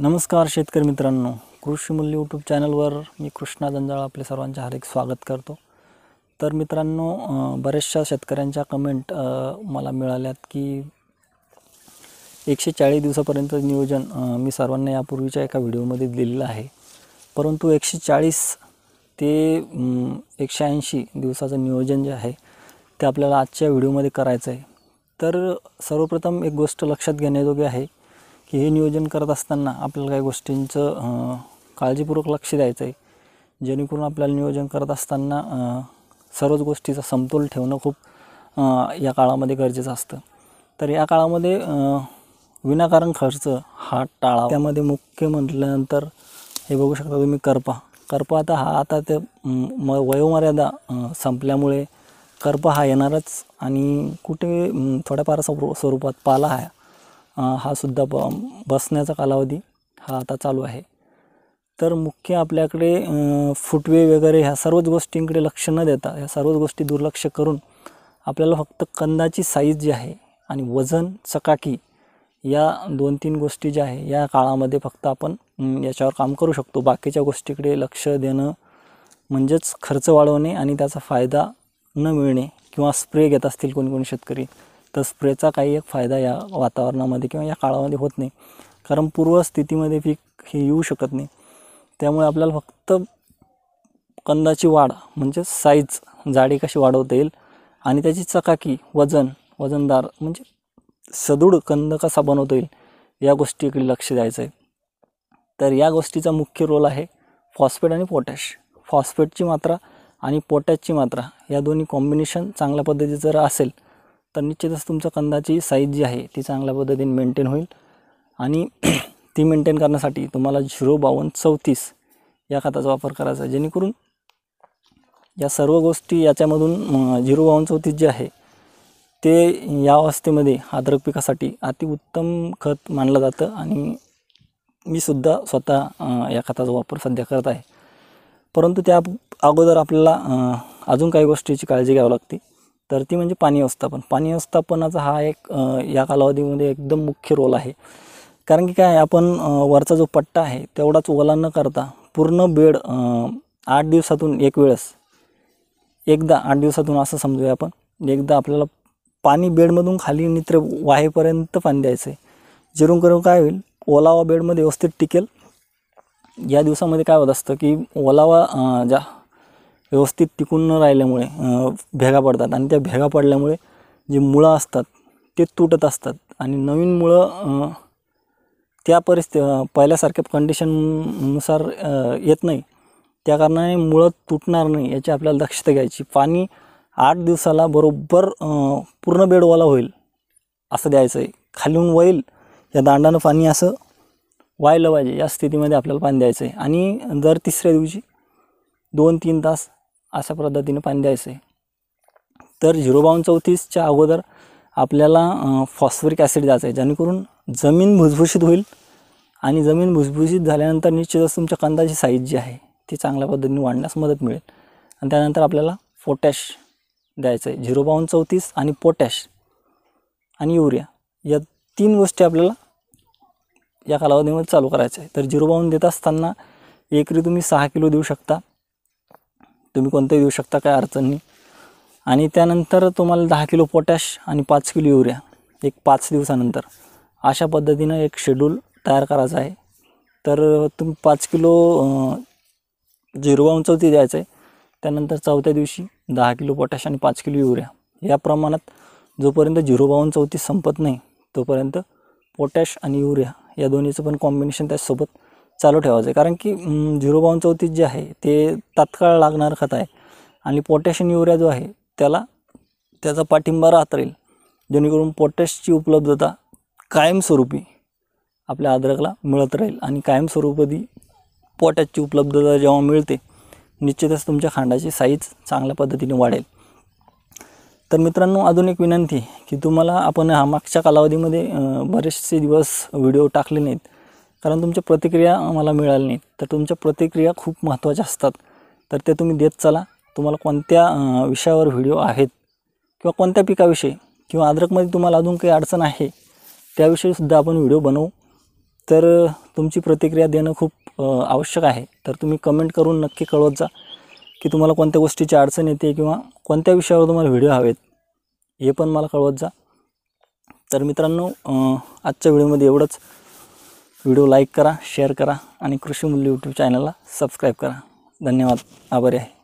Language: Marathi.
नमस्कार शेतकरी मित्रांनो कृषी मूल्य यूट्यूब चॅनलवर मी कृष्णा जंजाळ आपले सर्वांचे हार्दिक स्वागत करतो तर मित्रांनो बऱ्याचशा शेतकऱ्यांच्या कमेंट मला मिळाल्यात की एकशे चाळीस दिवसापर्यंत नियोजन मी सर्वांना यापूर्वीच्या एका व्हिडिओमध्ये दिलेलं आहे परंतु एकशे चाळीस ते एकशे ऐंशी दिवसाचं नियोजन जे आहे ते आपल्याला आजच्या व्हिडिओमध्ये करायचं आहे तर सर्वप्रथम एक गोष्ट लक्षात घेण्याजोगी आहे की हे नियोजन करत असताना आपल्याला काही गोष्टींचं काळजीपूर्वक लक्ष द्यायचं आहे जेणेकरून आपल्याला नियोजन करत असताना सर्वच गोष्टीचा समतोल ठेवणं खूप या काळामध्ये गरजेचं असतं तर या काळामध्ये विनाकारण खर्च हा टाळा त्यामध्ये मुख्य म्हटल्यानंतर हे बघू शकता तुम्ही करपा करपा आता हा आता ते म वयोमर्यादा संपल्यामुळे करपा हा येणारच आणि कुठे थोड्याफार स्वरूपात पाला हा हा सुद्धा ब बसण्याचा कालावधी हा आता चालू आहे तर मुख्य आपल्याकडे फुटवे वगैरे ह्या सर्वच गोष्टींकडे लक्ष न देता ह्या सर्वच गोष्टी दुर्लक्ष करून आपल्याला फक्त कंदाची साईज जी आहे आणि वजन चकाकी या दोन तीन गोष्टी ज्या आहे या काळामध्ये फक्त आपण याच्यावर काम करू शकतो बाकीच्या गोष्टीकडे लक्ष देणं म्हणजेच खर्च वाढवणे आणि त्याचा फायदा न मिळणे किंवा स्प्रे घेत असतील कोणी कोणी शेतकरी तर स्प्रेचा काही एक फायदा या वातावरणामध्ये किंवा या काळामध्ये होत नाही कारण पूर्वस्थितीमध्ये पीक हे येऊ शकत नाही त्यामुळे आपल्याला फक्त कंदाची वाढ म्हणजे साईज जाडी कशी वाढवता येईल आणि त्याची चकाकी वजन वजनदार म्हणजे सदृढ कंद कसा बनवता येईल या गोष्टीकडे लक्ष द्यायचं आहे तर या गोष्टीचा मुख्य रोल आहे फॉस्फेट आणि पोटॅश फॉस्फेटची मात्रा आणि पोटॅशची मात्रा या दोन्ही कॉम्बिनेशन चांगल्या पद्धतीचं जर असेल तर निश्चितच तुमच्या कंदाची साईज जी आहे ती चांगल्या पद्धतीने मेंटेन होईल आणि ती मेंटेन करण्यासाठी तुम्हाला झिरो बावन्न चौतीस या खताचा वापर करायचा आहे जेणेकरून या सर्व गोष्टी याच्यामधून झिरो बावन चौतीस जे आहे ते या अवस्थेमध्ये आदरक पिकासाठी अतिउत्तम खत मानलं जातं आणि मी सुद्धा स्वतः या खताचा वापर सध्या करत आहे परंतु त्या अगोदर आपल्याला अजून काही गोष्टीची काळजी घ्यावी लागते तर ती म्हणजे पाणी व्यवस्थापन पाणी व्यवस्थापनाचा हा एक या कालावधीमध्ये एकदम मुख्य रोल आहे कारण की काय आपण वरचा जो पट्टा आहे तेवढाच ओला न करता पूर्ण बेड आठ दिवसातून एक वेळेस एकदा आठ दिवसातून असं समजूया आपण एकदा आपल्याला पाणी बेडमधून खाली नित्र वाहेपर्यंत पाणी द्यायचं आहे जेरून करून काय होईल ओलावा बेडमध्ये व्यवस्थित टिकेल या दिवसामध्ये काय होत असतं की ओलावा ज्या व्यवस्थित टिकून न राहिल्यामुळे भेगा पडतात आणि त्या भेगा पडल्यामुळे जे मुळं असतात ते तुटत असतात आणि नवीन मुळं त्या परिस्थिती पहिल्यासारख्या कंडिशननुसार येत नाही त्या कारणाने मुळं तुटणार नाही याची आपल्याला दक्षता घ्यायची पाणी आठ दिवसाला बरोबर पूर्ण बेडवाला होईल असं द्यायचं आहे खालून वईल या दांडानं पाणी असं व्हायला पाहिजे या स्थितीमध्ये आपल्याला पाणी द्यायचं आहे आणि दर तिसऱ्या दिवशी दोन तीन तास अशा पद्धतीने पाणी द्यायचं आहे तर झिरो बावन्न चौतीसच्या अगोदर आपल्याला फॉस्फरिक ॲसिड द्यायचं आहे जेणेकरून जमीन भुसभुशीत होईल आणि जमीन भुसभुशीत झाल्यानंतर निश्चितच तुमच्या कांदाची साईज जी आहे ती चांगल्या पद्धतीने वाढण्यास मदत मिळेल आणि त्यानंतर आपल्याला पोटॅश द्यायचं आहे झिरो बावन्न चौतीस आणि पोटॅश आणि युरिया या तीन गोष्टी आपल्याला या कालावधीमध्ये चालू करायचं आहे तर झिरो बावन्न देत असताना एकरी तुम्ही सहा किलो देऊ शकता तुम्ही कोणतंही देऊ शकता काय अडचण नाही आणि त्यानंतर तुम्हाला दहा किलो पोटॅश आणि पाच किलो युरिया एक पाच दिवसानंतर अशा पद्धतीनं एक शेड्यूल तयार करायचा आहे तर तुम्ही पाच किलो झिरवा उंचवती द्यायचं आहे त्यानंतर चौथ्या दिवशी दहा किलो पोटॅश आणि पाच किलो युरिया या प्रमाणात जोपर्यंत झिरो बावन चौथी संपत नाही तोपर्यंत पोटॅश आणि युरिया या दोन्हीचं पण कॉम्बिनेशन त्यासोबत चालू ठेवायचं आहे कारण की झिरो बावन चौतीस जे आहे ते तात्काळ लागणारं खत आहे आणि पोटॅशियम युरिया जो आहे त्याला त्याचा पाठिंबा राहत राहील जेणेकरून पोटॅशची उपलब्धता कायमस्वरूपी आपल्या आदरकला मिळत राहील आणि कायमस्वरूपी पोटॅशची उपलब्धता जेव्हा मिळते निश्चितच तुमच्या खांडाची साईज चांगल्या पद्धतीने वाढेल तर मित्रांनो अजून एक विनंती की तुम्हाला आपण हा मागच्या कालावधीमध्ये बरेचसे दिवस व्हिडिओ टाकले नाहीत कारण तुमच्या प्रतिक्रिया मला मिळाल्या नाहीत तर तुमच्या प्रतिक्रिया खूप महत्त्वाच्या असतात तर ते तुम्ही देत चला तुम्हाला कोणत्या विषयावर व्हिडिओ आहेत किंवा कोणत्या पिकाविषयी किंवा अद्रकमध्ये तुम्हाला अजून काही अडचण आहे त्याविषयीसुद्धा आपण व्हिडिओ बनवू तर तुमची प्रतिक्रिया देणं खूप आवश्यक आहे तर तुम्ही कमेंट करून नक्की कळवत जा की तुम्हाला कोणत्या गोष्टीची अडचण येते किंवा कोणत्या विषयावर तुम्हाला व्हिडिओ हवेत हे पण मला कळवत जा तर मित्रांनो आजच्या व्हिडिओमध्ये एवढंच व्हिडिओ लाईक करा शेअर करा आणि कृषीमूल्य यूट्यूब चॅनलला सबस्क्राईब करा धन्यवाद आभारी आहे